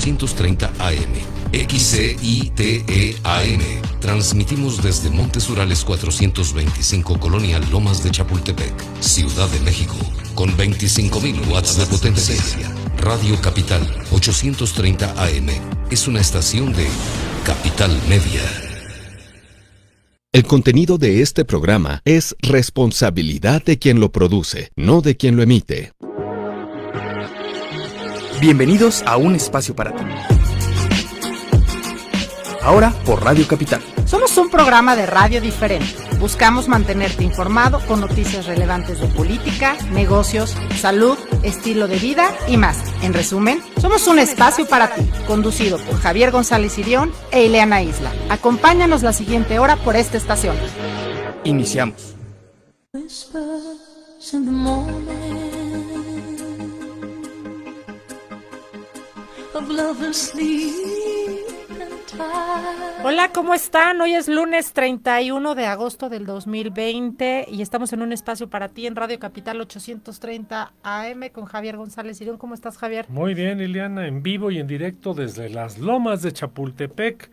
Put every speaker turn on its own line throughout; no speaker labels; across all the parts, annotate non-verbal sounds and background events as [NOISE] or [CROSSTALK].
830 AM. XCITEAM. Transmitimos desde Montes Urales 425 Colonia Lomas de Chapultepec, Ciudad de México, con 25.000 watts de potencia. Radio Capital 830 AM es una estación de Capital Media. El contenido de este programa es responsabilidad de quien lo produce, no de quien lo emite. Bienvenidos a Un Espacio para ti. Ahora por Radio Capital.
Somos un programa de radio diferente. Buscamos mantenerte informado con noticias relevantes de política, negocios, salud, estilo de vida y más. En resumen, somos un espacio para ti, conducido por Javier González Irión e Ileana Isla. Acompáñanos la siguiente hora por esta estación.
Iniciamos.
Hola, ¿cómo están? Hoy es lunes 31 de agosto del 2020 y estamos en un espacio para ti en Radio Capital 830 AM con Javier González Irón. ¿Cómo estás, Javier?
Muy bien, Liliana, en vivo y en directo desde las lomas de Chapultepec.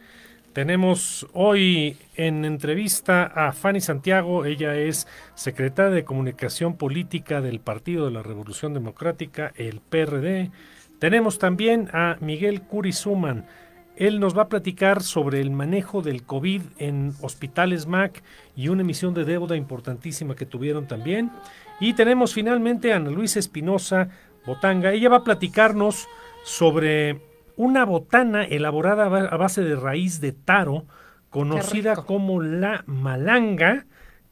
Tenemos hoy en entrevista a Fanny Santiago, ella es secretaria de Comunicación Política del Partido de la Revolución Democrática, el PRD. Tenemos también a Miguel Curizuman. Él nos va a platicar sobre el manejo del COVID en hospitales MAC y una emisión de deuda importantísima que tuvieron también. Y tenemos finalmente a Ana Luisa Espinosa Botanga. Ella va a platicarnos sobre una botana elaborada a base de raíz de taro, conocida como la malanga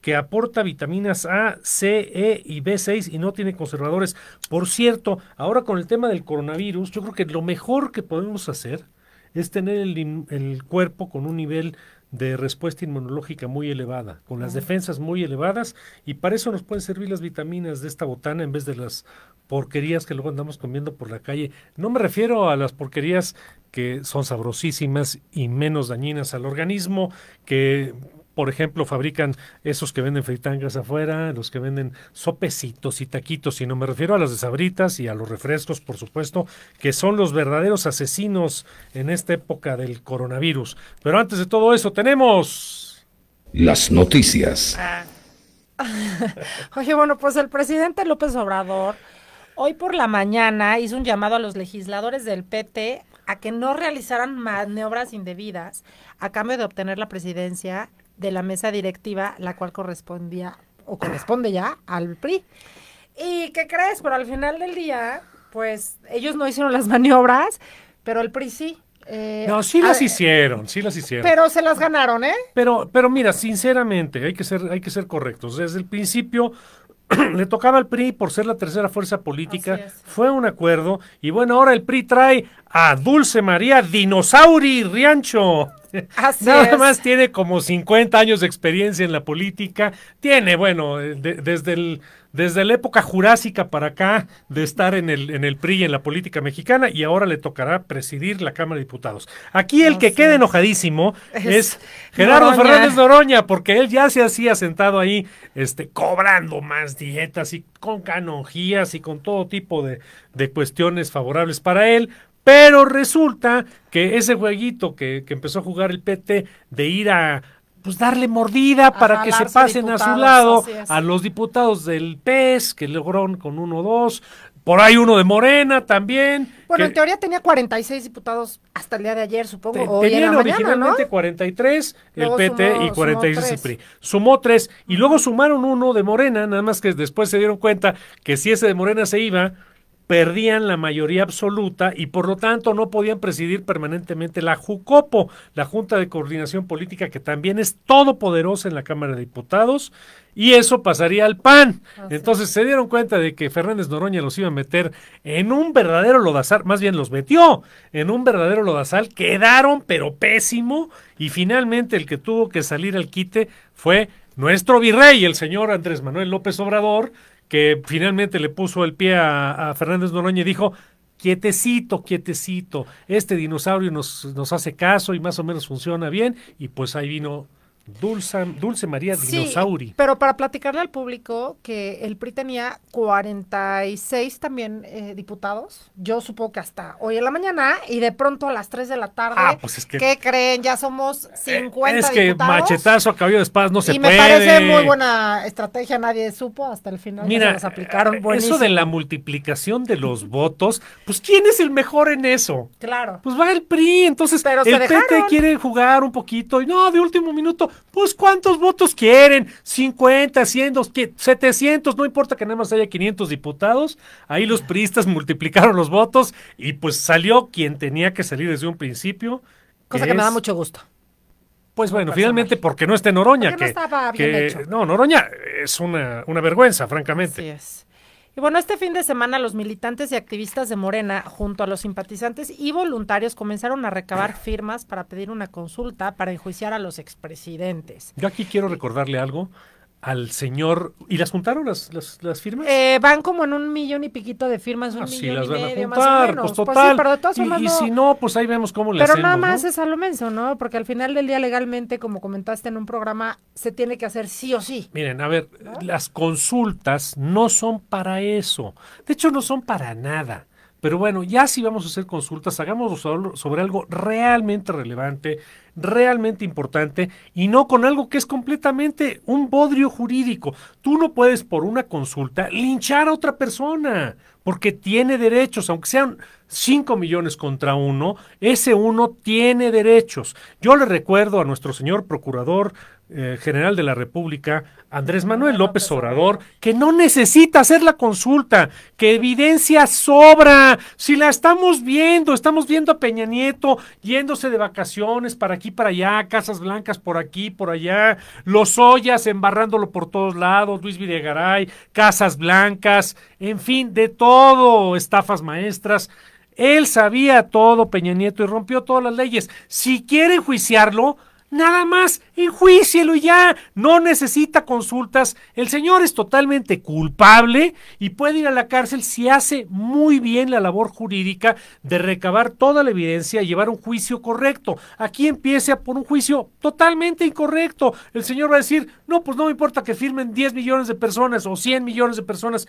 que aporta vitaminas A, C, E y B6 y no tiene conservadores. Por cierto, ahora con el tema del coronavirus, yo creo que lo mejor que podemos hacer es tener el, cuerpo con un nivel de respuesta inmunológica muy elevada, con las defensas muy elevadas, y para eso nos pueden servir las vitaminas de esta botana en vez de las porquerías que luego andamos comiendo por la calle. No me refiero a las porquerías que son sabrosísimas y menos dañinas al organismo, que por ejemplo, fabrican esos que venden fritangas afuera, los que venden sopecitos y taquitos, y no me refiero a las de sabritas y a los refrescos, por supuesto, que son los verdaderos asesinos en esta época del coronavirus. Pero antes de todo eso tenemos... Las noticias.
Ah. [LAUGHS] Oye, bueno, pues el presidente López Obrador hoy por la mañana hizo un llamado a los legisladores del PT a que no realizaran maniobras indebidas a cambio de obtener la presidencia de la mesa directiva, la cual correspondía o corresponde ya al PRI. ¿Y qué crees? Pero al final del día, pues ellos no hicieron las maniobras, pero el PRI sí. Eh, no, sí las
hicieron, sí las hicieron.
Pero se las ganaron, ¿eh?
Pero, pero mira, sinceramente, hay que ser, hay que ser correctos. Desde el principio [CLEARS THROAT] le tocaba al PRI por ser la tercera fuerza política, fue un acuerdo, y bueno, ahora el PRI trae a Dulce María Dinosauri Riancho.
Así Nada más
tiene como 50 años de experiencia en la política. Tiene, bueno, eh, desde, el, desde la época jurásica para acá de estar en el, en el PRI y en la política mexicana y ahora le tocará presidir la Cámara de Diputados. Aquí el que queda enojadísimo es, Gerardo Fernández Noroña, porque él ya se hacía sentado ahí este, cobrando más dietas y con canonjías y con todo tipo de, de cuestiones favorables para él, pero resulta que ese jueguito que, empezó a jugar el PT de ir a, pues darle mordida para que se pasen a su lado a los diputados del PES, que lograron con uno o dos, por ahí uno de Morena también. Bueno, en
teoría tenía 46 diputados hasta el día de ayer, supongo. tenían originalmente mañana,
43 el PT y 46 el PRI. Sumó tres y luego sumaron uno de Morena, nada más que después se dieron cuenta que si ese de Morena se iba, perdían la mayoría absoluta y por lo tanto no podían presidir permanentemente la JUCOPO, la Junta de Coordinación Política, que también es todopoderosa en la Cámara de Diputados, y eso pasaría al PAN. Entonces se dieron cuenta de que Fernández Noroña los iba a meter en un verdadero lodazal, más bien los metió en un verdadero lodazal, quedaron pero pésimo, y finalmente el que tuvo que salir al quite fue nuestro virrey, el señor Andrés Manuel López Obrador, que finalmente le puso el pie a, Fernández Noroña y dijo, quietecito, quietecito, este dinosaurio nos, nos hace caso y más o menos funciona bien, y pues ahí vino Dulce, María sí,
Pero para platicarle al público que el PRI tenía 46 también eh, diputados, yo supo que hasta hoy en la mañana y de pronto a las 3 de la tarde, ah, pues que, ¿qué creen? Ya somos 50 eh, Es que machetazo
a caballo de espadas no se Y me parece muy
buena estrategia, nadie supo, hasta el final Mira, las aplicaron.
Eh, eso de la multiplicación de los votos, pues ¿quién es el mejor en eso? Claro. Pues va el PRI, entonces el PT quiere jugar un poquito y no, de último minuto pues cuántos votos quieren, 50, 100, 700, no importa que nada más haya 500 diputados, ahí los priistas multiplicaron los votos y pues salió quien tenía que salir desde un principio.
Cosa que, me da mucho gusto.
Pues bueno, finalmente porque no está en Noroña. Porque que, no estaba bien hecho. No, Noroña es una, una vergüenza, francamente. Así es.
Y bueno, este fin de semana los militantes y activistas de Morena, junto a los simpatizantes y voluntarios, comenzaron a recabar [LAUGHS] firmas para pedir una consulta para enjuiciar a los expresidentes.
Yo aquí quiero recordarle algo al señor. ¿Y las juntaron las, las, firmas?
Eh, van como en un millón y piquito de firmas, un ah, millón las y medio, más o pues, pues total. pero de todas formas, y, si no,
pues ahí vemos cómo le Pero nada más
es a lo menso, ¿no? Porque al final del día, legalmente, como comentaste en un programa, se tiene que hacer sí o sí.
Miren, a ver, las consultas no son para eso. De hecho, no son para nada. Pero bueno, ya si vamos a hacer consultas, hagámoslo sobre algo realmente relevante, realmente importante y no con algo que es completamente un bodrio jurídico. Tú no puedes por una consulta linchar a otra persona porque tiene derechos, aunque sean 5 millones contra uno, ese uno tiene derechos. Yo le recuerdo a nuestro señor Procurador eh, General de la República, Andrés Manuel López Obrador, que no necesita hacer la consulta, que evidencia sobra. Si la estamos viendo, estamos viendo a Peña Nieto yéndose de vacaciones para aquí, para allá, Casas Blancas por aquí, por allá, Los Ollas embarrándolo por todos lados, Luis Videgaray, Casas Blancas, en fin, de todo todo, estafas maestras. Él sabía todo, Peña Nieto, y rompió todas las leyes. Si quiere enjuiciarlo, Nada más, enjuícielo ya. No necesita consultas. El señor es totalmente culpable y puede ir a la cárcel si hace muy bien la labor jurídica de recabar toda la evidencia y llevar un juicio correcto. Aquí empieza por un juicio totalmente incorrecto. El señor va a decir, no, pues no me importa que firmen 10 millones de personas o 100 millones de personas.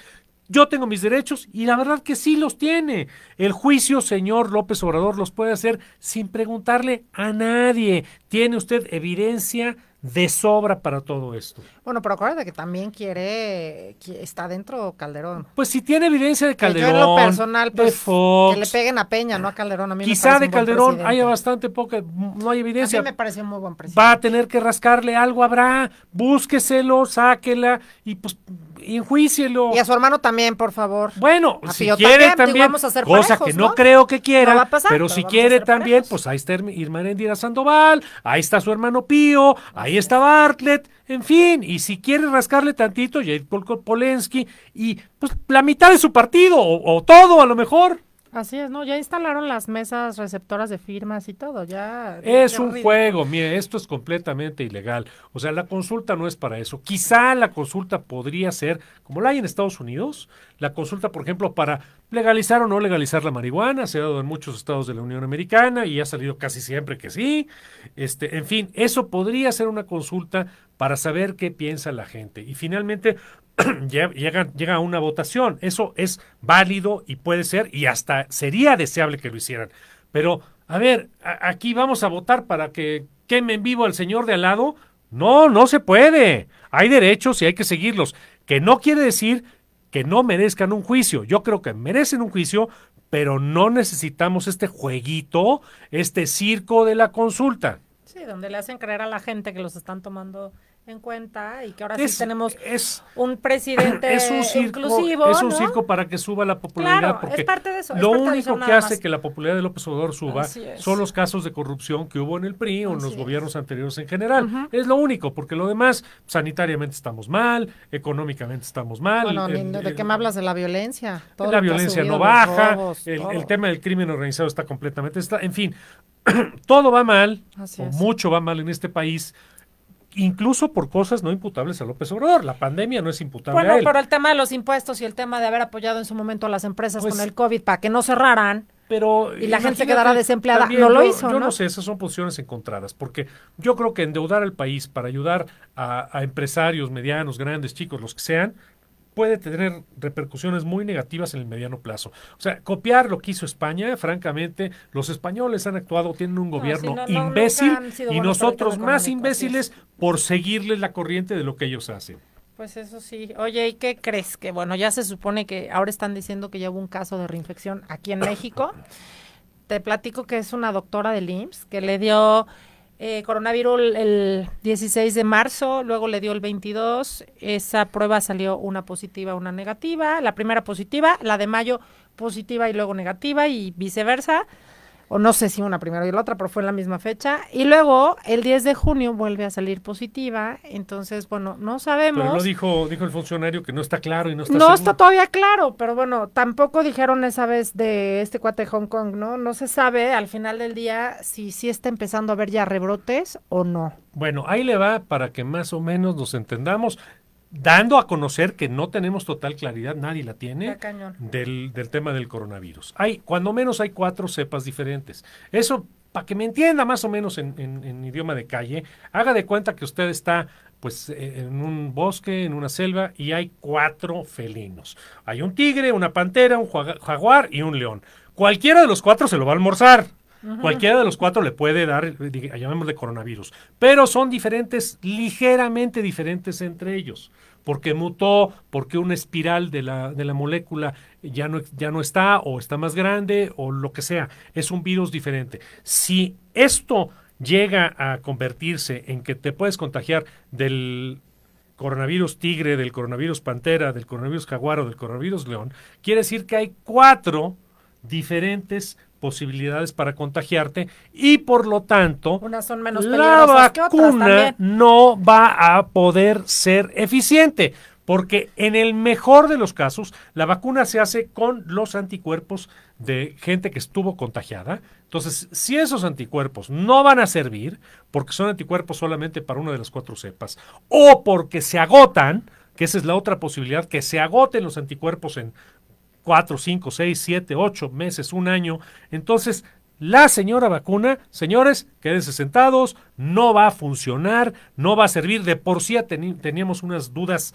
Yo tengo mis derechos y la verdad que sí los tiene. El juicio, señor López Obrador, los puede hacer sin preguntarle a nadie. Tiene usted evidencia de sobra para todo esto.
Bueno, pero acuérdate que también quiere, está dentro Calderón.
Pues si tiene evidencia de Calderón. Yo en lo personal, pues, que le
peguen a Peña, no a Calderón. A mí quizá de Calderón haya
bastante poca, no hay evidencia. A mí me
parece muy buen presidente.
Va a tener que rascarle algo, habrá, búsqueselo, sáquela y pues enjuícielo. Y a su hermano
también, por favor. Bueno, si quiere también, vamos a hacer cosa que ¿no? creo que quiera, pero, si quiere
también, pues ahí está Irma Sandoval, ahí está su hermano Pío, ahí está Bartlett, en fin, y si quiere rascarle tantito, Jade Polensky, y pues la mitad de su partido, o todo a lo mejor.
Así es, ¿no? Ya instalaron las mesas receptoras de firmas y todo, ya... Es un juego,
mire, esto es completamente ilegal. O sea, la consulta no es para eso. Quizá la consulta podría ser, como la hay en Estados Unidos, la consulta, por ejemplo, para legalizar o no legalizar la marihuana, se ha dado en muchos estados de la Unión Americana y ha salido casi siempre que sí. Este, en fin, eso podría ser una consulta para saber qué piensa la gente. Y finalmente [CLEARS THROAT] llega, llega una votación. Eso es válido y puede ser, y hasta sería deseable que lo hicieran. Pero, a ver, aquí vamos a votar para que queme en vivo al señor de al lado. No, no se puede. Hay derechos y hay que seguirlos. Que no quiere decir que no merezcan un juicio. Yo creo que merecen un juicio, pero no necesitamos este jueguito, este circo de la consulta.
Sí, donde le hacen creer a la gente que los están tomando en cuenta y que ahora sí tenemos un presidente [CLEARS THROAT] es un inclusivo. Es un circo
para que suba la popularidad. porque Lo único que hace que la popularidad de López Obrador suba son los casos de corrupción que hubo en el PRI o en los gobiernos anteriores en general. Es lo único, porque lo demás, sanitariamente estamos mal, económicamente estamos mal. ¿de qué
me hablas? De la violencia. la violencia no baja, el,
tema del crimen organizado está completamente... en fin, [CLEARS THROAT] todo va mal, mucho va mal en este país incluso por cosas no imputables a López Obrador. La pandemia no es imputable a él. pero
el tema de los impuestos y el tema de haber apoyado en su momento a las empresas pues con el COVID para que no cerraran. Pero y la gente quedara desempleada. no lo hizo. Yo ¿no? sé,
esas son posiciones encontradas, porque yo creo que endeudar al país para ayudar a empresarios medianos, grandes, chicos, los que sean, puede tener repercusiones muy negativas en el mediano plazo. O sea, copiar lo que hizo España, francamente, los españoles han actuado, tienen un gobierno imbécil y nosotros más imbéciles por seguirles la corriente de lo que ellos hacen.
Pues eso sí. Oye, ¿y qué crees? Que bueno, ya se supone que ahora están diciendo que ya hubo un caso de reinfección aquí en México. [COUGHS] Te platico que es una doctora del IMSS que le dio eh, coronavirus el 16 de marzo, luego le dio el 22, esa prueba salió una positiva, una negativa, la primera positiva, la de mayo positiva y luego negativa y viceversa o no sé si una primera y la otra, pero fue en la misma fecha. Y luego, el 10 de junio vuelve a salir positiva. Entonces, bueno, no sabemos. Pero lo
dijo, dijo el funcionario que no está claro y no está No está
todavía claro, pero bueno, tampoco dijeron esa vez de este cuate de Hong Kong, ¿no? No se sabe al final del día si sí está empezando a haber ya rebrotes o no.
Bueno, ahí le va para que más o menos nos entendamos dando a conocer que no tenemos total claridad, nadie la tiene, del, del, tema del coronavirus. Hay, cuando menos hay cuatro cepas diferentes. Eso, para que me entienda más o menos en, idioma de calle, haga de cuenta que usted está pues e, en un bosque, en una selva, y hay cuatro felinos. Hay un tigre, una pantera, un jaguar y un león. Cualquiera de los cuatro se lo va a almorzar. Cualquiera de los cuatro le puede dar, llamémosle coronavirus, pero son diferentes, ligeramente diferentes entre ellos, porque mutó, porque una espiral de la, de la molécula ya no, ya no está o está más grande o lo que sea, es un virus diferente. Si esto llega a convertirse en que te puedes contagiar del coronavirus tigre, del coronavirus pantera, del coronavirus jaguar o del coronavirus león, quiere decir que hay cuatro diferentes posibilidades para contagiarte y por lo tanto
la vacuna
no va a poder ser eficiente porque en el mejor de los casos la vacuna se hace con los anticuerpos de gente que estuvo contagiada. Entonces, si esos anticuerpos no van a servir porque son anticuerpos solamente para una de las cuatro cepas o porque se agotan, que esa es la otra posibilidad, que se agoten los anticuerpos en cuatro, cinco, seis, siete, ocho meses, un año. Entonces, la señora vacuna, señores, quédense sentados, no va a funcionar, no va a servir. De por sí teníamos unas dudas,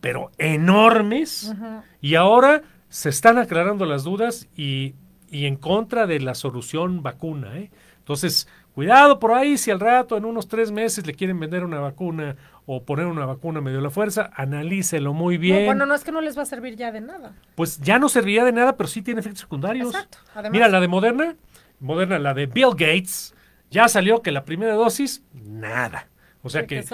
pero enormes, y ahora se están aclarando las dudas y, y en contra de la solución vacuna. ¿eh? Entonces, cuidado por ahí si al rato, en unos tres meses, le quieren vender una vacuna o poner una vacuna medio la fuerza, analícelo muy bien. bueno,
no es que no les va a servir ya de nada.
Pues ya no serviría de nada, pero sí tiene efectos secundarios. Exacto. Mira, la de Moderna, Moderna, la de Bill Gates, ya salió que la primera dosis, nada. O sea que,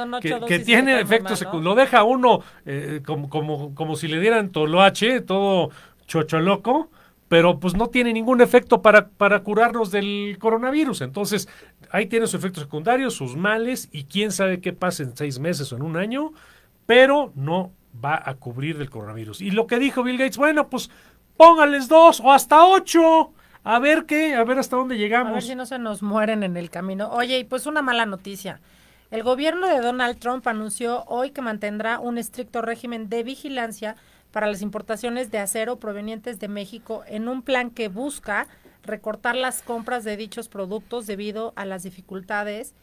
que, tiene efectos secundarios. Lo deja uno eh, como, como, como si le dieran toloache, todo chocho loco, pero pues no tiene ningún efecto para, para curarnos del coronavirus. Entonces, ahí tiene sus efectos secundarios, sus males, y quién sabe qué pasa en seis meses o en un año, pero no va a cubrir del coronavirus. Y lo que dijo Bill Gates,
bueno, pues póngales dos o hasta ocho. A ver qué, a ver hasta dónde llegamos. A ver si no se nos mueren en el camino. Oye, y pues una mala noticia. El gobierno de Donald Trump anunció hoy que mantendrá un estricto régimen de vigilancia para las importaciones de acero provenientes de México en un plan que busca recortar las compras de dichos productos debido a las dificultades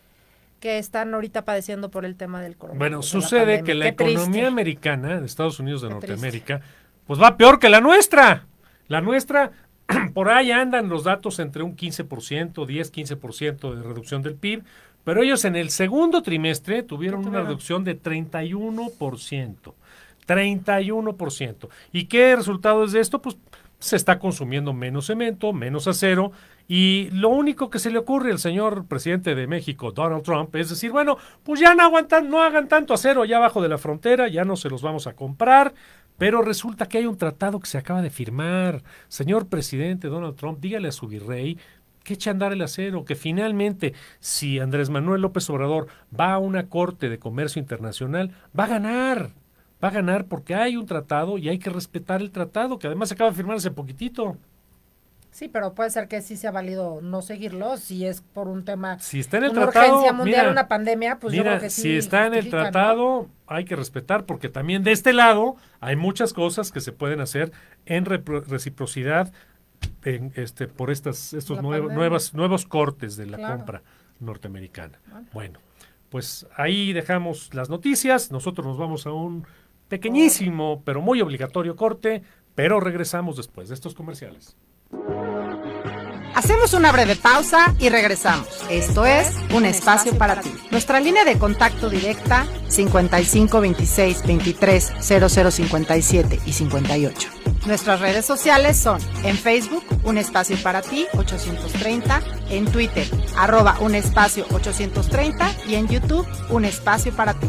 que están ahorita padeciendo por el tema del coronavirus. Bueno, sucede que la economía
americana de Estados Unidos de Norteamérica pues va peor que la nuestra. La nuestra [CLEARS THROAT] por ahí andan los datos entre un 15%, 10, 15% de reducción del PIB, pero ellos en el segundo trimestre tuvieron, tuvieron? una reducción de 31%. 31%. ¿Y qué resultado es de esto? Pues se está consumiendo menos cemento, menos acero, y lo único que se le ocurre al señor presidente de México, Donald Trump, es decir, bueno, pues ya no aguantan, no hagan tanto acero allá abajo de la frontera, ya no se los vamos a comprar, pero resulta que hay un tratado que se acaba de firmar. Señor presidente Donald Trump, dígale a su virrey que eche a andar el acero, que finalmente, si Andrés Manuel López Obrador va a una corte de comercio internacional, va a ganar va a ganar porque hay un tratado y hay que respetar el tratado, que además se acaba de firmar hace poquitito.
Sí, pero puede ser que sí sea válido no seguirlo si es por un tema. Si está en el una Urgencia mundial, una pandemia, pues yo creo que sí. Si está en el tratado,
hay que respetar, porque también de este lado hay muchas cosas que se pueden hacer en reciprocidad en, este, por estas estos nuevos, nuevas, nuevos cortes de la compra norteamericana. bueno, pues ahí dejamos las noticias. Nosotros nos vamos a un Pequeñísimo, pero muy obligatorio corte, pero regresamos después de estos comerciales.
Hacemos una breve pausa y regresamos. Esto es Un Espacio para ti. Nuestra línea de contacto directa 55 y 58. Nuestras redes sociales son en Facebook Un Espacio para ti 830, en Twitter arroba Un Espacio 830 y en YouTube Un Espacio para ti.